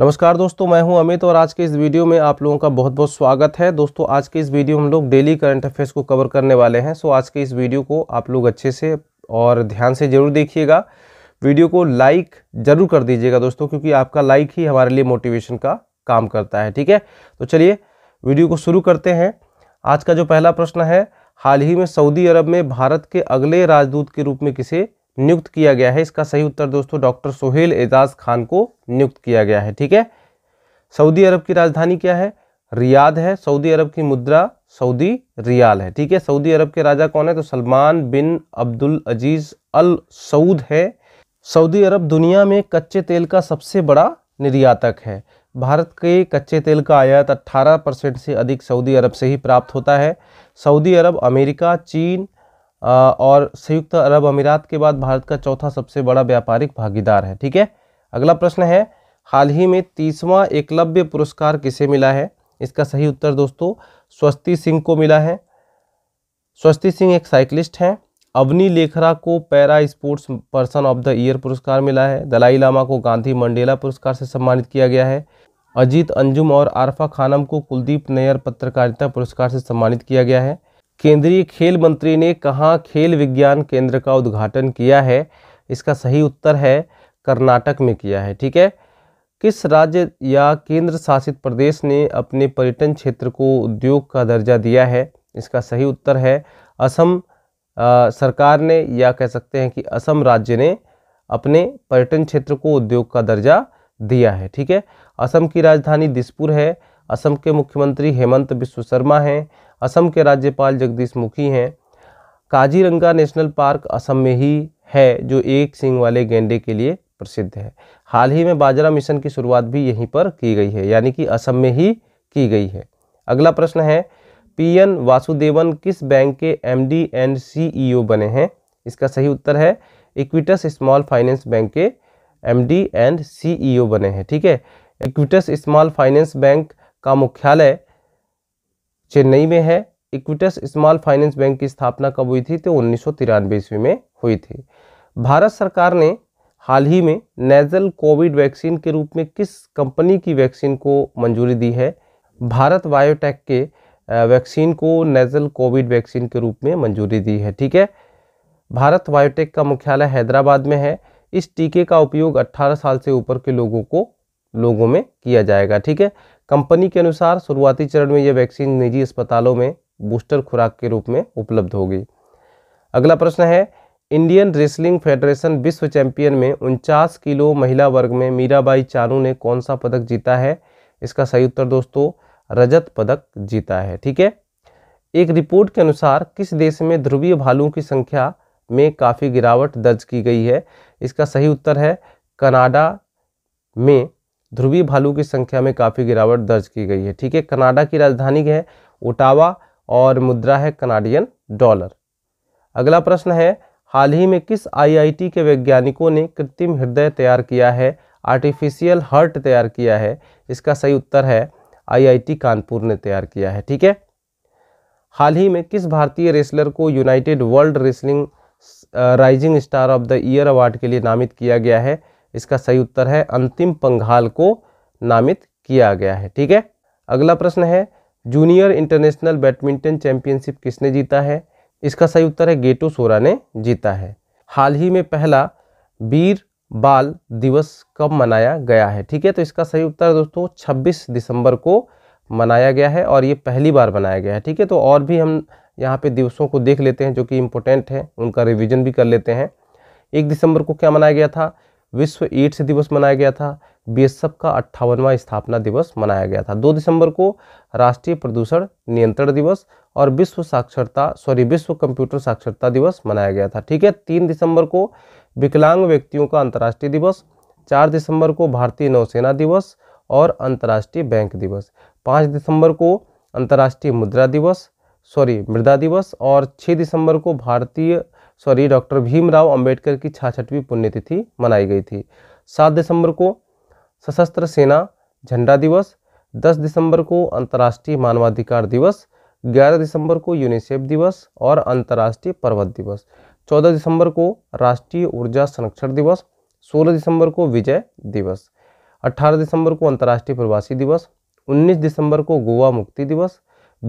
नमस्कार दोस्तों मैं हूं अमित और आज के इस वीडियो में आप लोगों का बहुत बहुत स्वागत है दोस्तों आज के इस वीडियो हम लोग डेली करंट अफेयर्स को कवर करने वाले हैं सो आज के इस वीडियो को आप लोग अच्छे से और ध्यान से जरूर देखिएगा वीडियो को लाइक जरूर कर दीजिएगा दोस्तों क्योंकि आपका लाइक ही हमारे लिए मोटिवेशन का काम करता है ठीक है तो चलिए वीडियो को शुरू करते हैं आज का जो पहला प्रश्न है हाल ही में सऊदी अरब में भारत के अगले राजदूत के रूप में किसे नियुक्त किया गया है इसका सही उत्तर दोस्तों डॉक्टर सोहेल एजाज खान को नियुक्त किया गया है ठीक है सऊदी अरब की राजधानी क्या है रियाद है सऊदी अरब की मुद्रा सऊदी रियाल है ठीक है सऊदी अरब के राजा कौन है तो सलमान बिन अब्दुल अजीज अल सऊद है सऊदी अरब दुनिया में कच्चे तेल का सबसे बड़ा निर्यातक है भारत के कच्चे तेल का आयात 18 परसेंट से अधिक सऊदी अरब से ही प्राप्त होता है सऊदी अरब अमेरिका चीन और संयुक्त अरब अमीरात के बाद भारत का चौथा सबसे बड़ा व्यापारिक भागीदार है ठीक है अगला प्रश्न है हाल ही में तीसवां एकलव्य पुरस्कार किसे मिला है इसका सही उत्तर दोस्तों स्वस्ति सिंह को मिला है स्वस्ति सिंह एक साइकिलिस्ट हैं अवनी लेखरा को para sports person of the year पुरस्कार मिला है दलाई लामा को गांधी मंडेला पुरस्कार से सम्मानित किया गया है अजीत अंजुम और आरफा खानम को कुलदीप नैयर पत्रकारिता पुरस्कार से सम्मानित किया गया है केंद्रीय खेल मंत्री ने कहाँ खेल विज्ञान केंद्र का उद्घाटन किया है इसका सही उत्तर है कर्नाटक में किया है ठीक है किस राज्य या केंद्र शासित प्रदेश ने अपने पर्यटन क्षेत्र को उद्योग का दर्जा दिया है इसका सही उत्तर है असम आ, सरकार ने या कह सकते हैं कि असम राज्य ने अपने पर्यटन क्षेत्र को उद्योग का दर्जा दिया है ठीक है असम की राजधानी दिसपुर है असम के मुख्यमंत्री हेमंत विश्व शर्मा हैं असम के राज्यपाल जगदीश मुखी हैं काजीरंगा नेशनल पार्क असम में ही है जो एक सिंग वाले गेंडे के लिए प्रसिद्ध है हाल ही में बाजरा मिशन की शुरुआत भी यहीं पर की गई है यानी कि असम में ही की गई है अगला प्रश्न है पीएन वासुदेवन किस बैंक के एमडी एंड सीईओ बने हैं इसका सही उत्तर है इक्विटस स्मॉल फाइनेंस बैंक के एमडी एंड सीईओ बने हैं ठीक है इक्विटस स्मॉल फाइनेंस बैंक का मुख्यालय चेन्नई में है इक्विटस स्मॉल फाइनेंस बैंक की स्थापना कब हुई थी तो उन्नीस सौ ईस्वी में हुई थी भारत सरकार ने हाल ही में नेजल कोविड वैक्सीन के रूप में किस कंपनी की वैक्सीन को मंजूरी दी है भारत बायोटेक के वैक्सीन को नेजल कोविड वैक्सीन के रूप में मंजूरी दी है ठीक है भारत बायोटेक का मुख्यालय हैदराबाद में है इस टीके का उपयोग 18 साल से ऊपर के लोगों को लोगों में किया जाएगा ठीक है कंपनी के अनुसार शुरुआती चरण में यह वैक्सीन निजी अस्पतालों में बूस्टर खुराक के रूप में उपलब्ध होगी अगला प्रश्न है इंडियन रेसलिंग फेडरेशन विश्व चैंपियन में उनचास किलो महिला वर्ग में मीराबाई चानू ने कौन सा पदक जीता है इसका सही उत्तर दोस्तों रजत पदक जीता है ठीक है एक रिपोर्ट के अनुसार किस देश में ध्रुवीय भालुओं की संख्या में काफ़ी गिरावट दर्ज की गई है इसका सही उत्तर है कनाडा में ध्रुवीय भालू की संख्या में काफ़ी गिरावट दर्ज की गई है ठीक है कनाडा की राजधानी है ओटावा और मुद्रा है कनाडियन डॉलर अगला प्रश्न है हाल ही में किस आईआईटी के वैज्ञानिकों ने कृत्रिम हृदय तैयार किया है आर्टिफिशियल हार्ट तैयार किया है इसका सही उत्तर है आईआईटी कानपुर ने तैयार किया है ठीक है हाल ही में किस भारतीय रेसलर को United World Wrestling rising star of the year award के लिए नामित किया गया है इसका सही उत्तर है अंतिम पंघाल को नामित किया गया है ठीक है अगला प्रश्न है जूनियर इंटरनेशनल बैडमिंटन चैंपियनशिप किसने जीता है इसका सही उत्तर है गेटो सोरा ने जीता है हाल ही में पहला वीर बाल दिवस कब मनाया गया है ठीक है तो इसका सही उत्तर दोस्तों 26 दिसंबर को मनाया गया है और ये पहली बार मनाया गया है ठीक है तो और भी हम यहाँ पे दिवसों को देख लेते हैं जो कि इम्पोर्टेंट है उनका रिविजन भी कर लेते हैं एक दिसंबर को क्या मनाया गया था विश्व एड्स दिवस मनाया गया था बीएसएफ का अट्ठावनवा स्थापना दिवस मनाया गया था दो दिसंबर को राष्ट्रीय प्रदूषण नियंत्रण दिवस और विश्व साक्षरता सॉरी विश्व कंप्यूटर साक्षरता दिवस मनाया गया था ठीक है तीन दिसंबर को विकलांग व्यक्तियों का अंतर्राष्ट्रीय दिवस चार दिसंबर को भारतीय नौसेना दिवस और अंतर्राष्ट्रीय बैंक दिवस पाँच दिसंबर को अंतर्राष्ट्रीय मुद्रा दिवस सॉरी मृदा दिवस और छः दिसंबर को भारतीय सॉरी डॉक्टर भीमराव अंबेडकर की छाछठवीं पुण्यतिथि मनाई गई थी सात दिसंबर को सशस्त्र सेना झंडा दिवस दस दिसंबर को अंतर्राष्ट्रीय मानवाधिकार दिवस ग्यारह दिसंबर को यूनिसेफ दिवस और अंतर्राष्ट्रीय पर्वत दिवस चौदह दिसंबर को राष्ट्रीय ऊर्जा संरक्षण दिवस सोलह दिसंबर को विजय दिवस अट्ठारह दिसंबर को अंतर्राष्ट्रीय प्रवासी दिवस उन्नीस दिसंबर को गोवा मुक्ति दिवस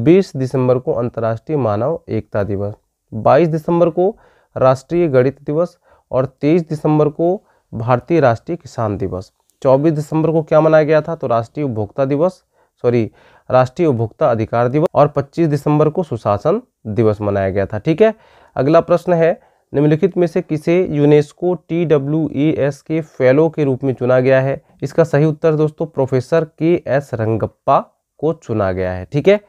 बीस दिसंबर को अंतर्राष्ट्रीय मानव एकता दिवस बाईस दिसंबर को राष्ट्रीय गणित दिवस और तेईस दिसंबर को भारतीय राष्ट्रीय किसान दिवस चौबीस दिसंबर को क्या मनाया गया था तो राष्ट्रीय उपभोक्ता दिवस सॉरी राष्ट्रीय उपभोक्ता अधिकार दिवस और 25 दिसंबर को सुशासन दिवस मनाया गया था ठीक है अगला प्रश्न है निम्नलिखित में से किसे UNESCO T W E S के फेलो के रूप में चुना गया है इसका सही उत्तर दोस्तों प्रोफेसर के एस रंगप्पा को चुना गया है ठीक है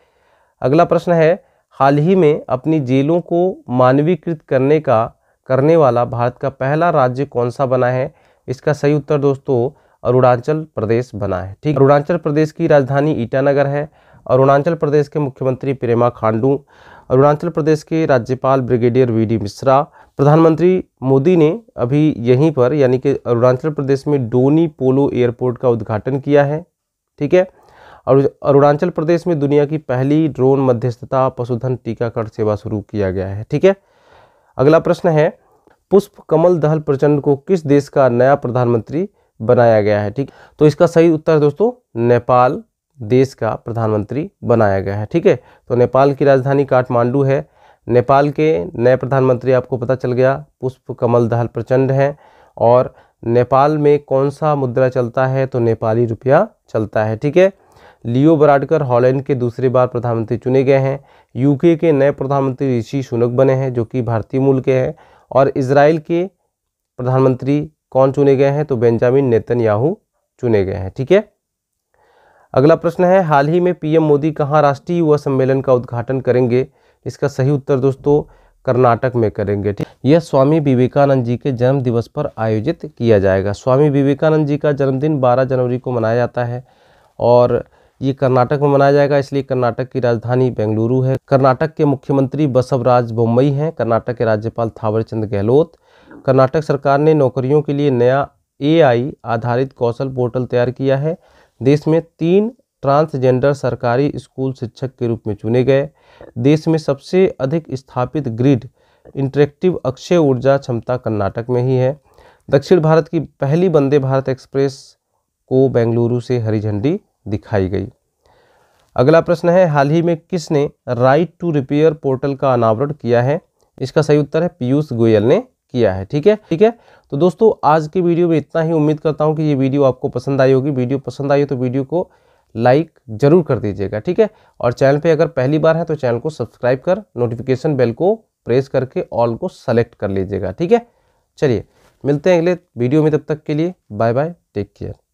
अगला प्रश्न है हाल ही में अपनी जेलों को मानवीकृत करने का करने वाला भारत का पहला राज्य कौन सा बना है इसका सही उत्तर दोस्तों अरुणाचल प्रदेश बना है ठीक अरुणाचल प्रदेश की राजधानी ईटानगर है अरुणाचल प्रदेश के मुख्यमंत्री प्रेमा खांडू अरुणाचल प्रदेश के राज्यपाल ब्रिगेडियर वी डी मिश्रा प्रधानमंत्री मोदी ने अभी यहीं पर यानी कि अरुणाचल प्रदेश में डोनी पोलो एयरपोर्ट का उद्घाटन किया है ठीक है और अरुणाचल प्रदेश में दुनिया की पहली ड्रोन मध्यस्थता पशुधन टीकाकरण सेवा शुरू किया गया है ठीक है अगला प्रश्न है पुष्प कमल दहल प्रचंड को किस देश का नया प्रधानमंत्री बनाया गया है ठीक तो इसका सही उत्तर दोस्तों नेपाल देश का प्रधानमंत्री बनाया गया है ठीक है तो नेपाल की राजधानी काठमांडू है नेपाल के नए प्रधानमंत्री आपको पता चल गया पुष्प कमल दहल प्रचंड हैं और नेपाल में कौन सा मुद्रा चलता है तो नेपाली रुपया चलता है ठीक है लियो ब्राडकर हॉलैंड के दूसरी बार प्रधानमंत्री चुने गए हैं यूके के नए प्रधानमंत्री ऋषि सुनक बने हैं जो कि भारतीय मूल के हैं और इसराइल के प्रधानमंत्री कौन चुने गए हैं तो बेंजामिन नेतन्याहू चुने गए हैं ठीक है अगला प्रश्न है हाल ही में पीएम मोदी कहाँ राष्ट्रीय युवा सम्मेलन का उद्घाटन करेंगे इसका सही उत्तर दोस्तों कर्नाटक में करेंगे ठीक यह स्वामी विवेकानंद जी के जन्म दिवस पर आयोजित किया जाएगा स्वामी विवेकानंद जी का जन्मदिन 12 जनवरी को मनाया जाता है और ये कर्नाटक में मनाया जाएगा इसलिए कर्नाटक की राजधानी बेंगलुरु है कर्नाटक के मुख्यमंत्री बसवराज बोम्बई हैं कर्नाटक के राज्यपाल थावरचंद गहलोत कर्नाटक सरकार ने नौकरियों के लिए नया एआई आधारित कौशल पोर्टल तैयार किया है देश में तीन ट्रांसजेंडर सरकारी स्कूल शिक्षक के रूप में चुने गए देश में सबसे अधिक स्थापित ग्रिड इंटरेक्टिव अक्षय ऊर्जा क्षमता कर्नाटक में ही है दक्षिण भारत की पहली वंदे भारत एक्सप्रेस को बेंगलुरु से हरी झंडी दिखाई गई अगला प्रश्न है हाल ही में किसने राइट टू रिपेयर पोर्टल का अनावरण किया है इसका सही उत्तर है पीयूष गोयल ने किया है ठीक है ठीक है तो दोस्तों आज की वीडियो में इतना ही उम्मीद करता हूँ कि ये वीडियो आपको पसंद आई होगी वीडियो पसंद आई हो तो वीडियो को लाइक जरूर कर दीजिएगा ठीक है और चैनल पे अगर पहली बार है तो चैनल को सब्सक्राइब कर नोटिफिकेशन बेल को प्रेस करके ऑल को सेलेक्ट कर लीजिएगा ठीक है चलिए मिलते हैं अगले वीडियो में तब तक के लिए बाय बाय टेक केयर